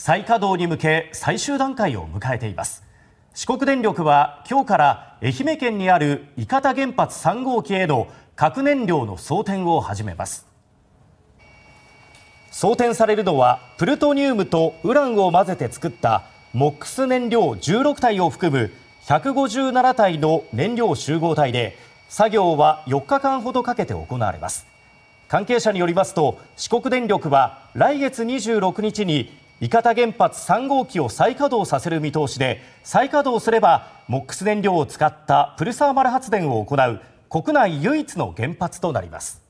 再稼働に向け最終段階を迎えています四国電力は今日から愛媛県にある伊方原発3号機への核燃料の装填を始めます装填されるのはプルトニウムとウランを混ぜて作った MOX 燃料16体を含む157体の燃料集合体で作業は4日間ほどかけて行われます関係者によりますと四国電力は来月26日に伊方原発3号機を再稼働させる見通しで再稼働すれば MOX 燃料を使ったプルサーマル発電を行う国内唯一の原発となります